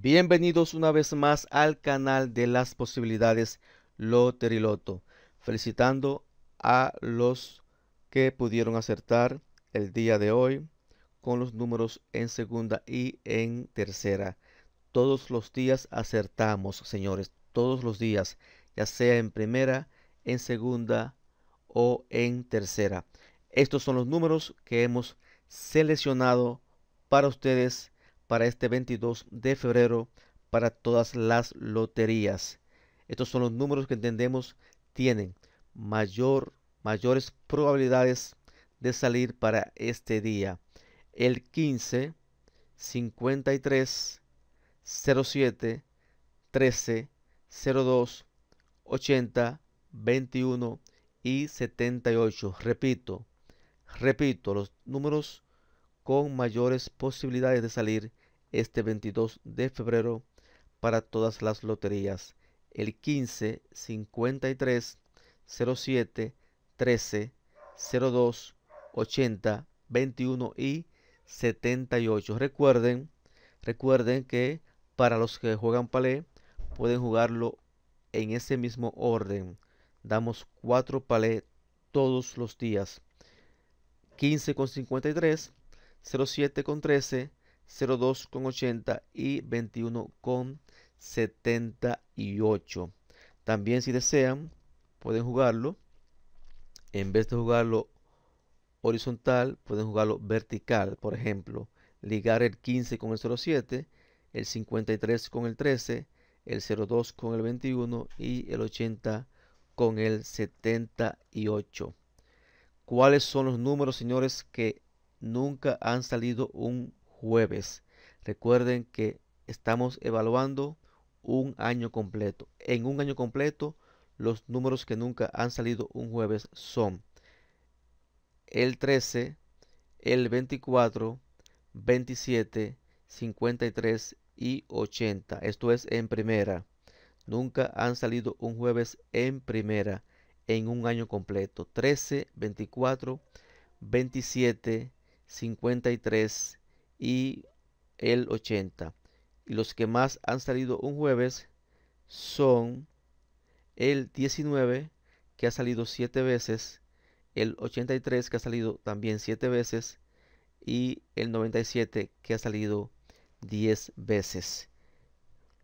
Bienvenidos una vez más al canal de las posibilidades Loteriloto. Felicitando a los que pudieron acertar el día de hoy con los números en segunda y en tercera. Todos los días acertamos, señores, todos los días, ya sea en primera, en segunda o en tercera. Estos son los números que hemos seleccionado para ustedes para este 22 de febrero para todas las loterías. Estos son los números que entendemos tienen mayor, mayores probabilidades de salir para este día. El 15, 53, 07, 13, 02, 80, 21 y 78. Repito, repito, los números con mayores posibilidades de salir este 22 de febrero para todas las loterías. El 15 53 07 13 02 80 21 y 78. Recuerden, recuerden que para los que juegan palé pueden jugarlo en ese mismo orden. Damos cuatro palé todos los días. 15 con 53, 07 con 13, 02 con 80 y 21 con 78 También si desean, pueden jugarlo. En vez de jugarlo horizontal, pueden jugarlo vertical. Por ejemplo, ligar el 15 con el 07, el 53 con el 13, el 02 con el 21 y el 80 con el 78. ¿Cuáles son los números, señores, que nunca han salido un jueves. Recuerden que estamos evaluando un año completo. En un año completo, los números que nunca han salido un jueves son el 13, el 24, 27, 53 y 80. Esto es en primera. Nunca han salido un jueves en primera en un año completo. 13, 24, 27, 53 y el 80. Y los que más han salido un jueves son el 19, que ha salido 7 veces, el 83, que ha salido también 7 veces, y el 97, que ha salido 10 veces.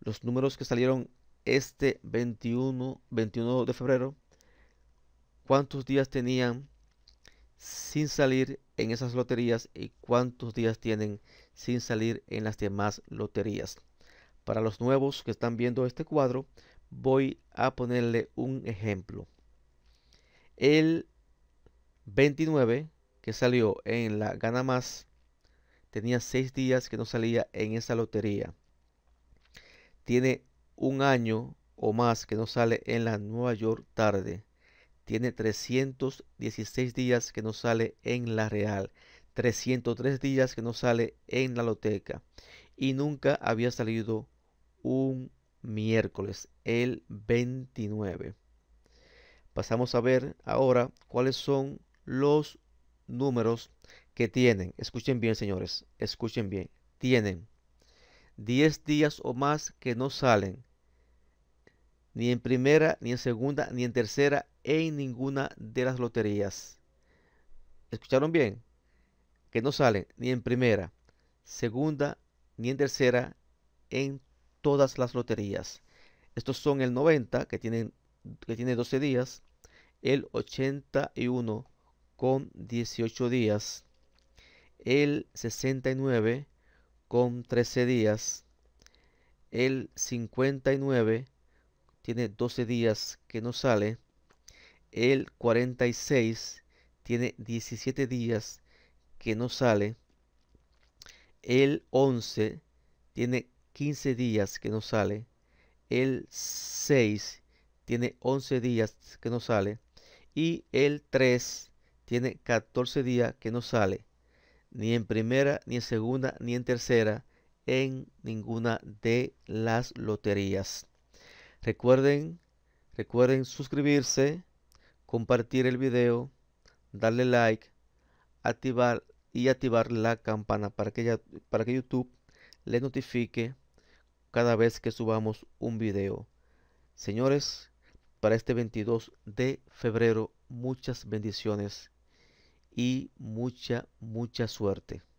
Los números que salieron este 21, 21 de febrero, ¿cuántos días tenían sin salir en esas loterías y cuántos días tienen sin salir en las demás loterías. Para los nuevos que están viendo este cuadro, voy a ponerle un ejemplo. El 29 que salió en la Gana Más tenía 6 días que no salía en esa lotería. Tiene un año o más que no sale en la Nueva York tarde tiene 316 días que no sale en la Real, 303 días que no sale en la Loteca y nunca había salido un miércoles, el 29. Pasamos a ver ahora cuáles son los números que tienen. Escuchen bien, señores, escuchen bien. Tienen 10 días o más que no salen ni en primera, ni en segunda, ni en tercera, en ninguna de las loterías. ¿Escucharon bien? Que no salen ni en primera, segunda, ni en tercera, en todas las loterías. Estos son el 90, que, que tiene 12 días, el 81 con 18 días, el 69 con 13 días, el 59 tiene 12 días que no sale, el 46 tiene 17 días que no sale. El 11 tiene 15 días que no sale. El 6 tiene 11 días que no sale. Y el 3 tiene 14 días que no sale. Ni en primera, ni en segunda, ni en tercera. En ninguna de las loterías. Recuerden, recuerden suscribirse compartir el video, darle like, activar y activar la campana para que, para que YouTube le notifique cada vez que subamos un video. Señores, para este 22 de febrero, muchas bendiciones y mucha, mucha suerte.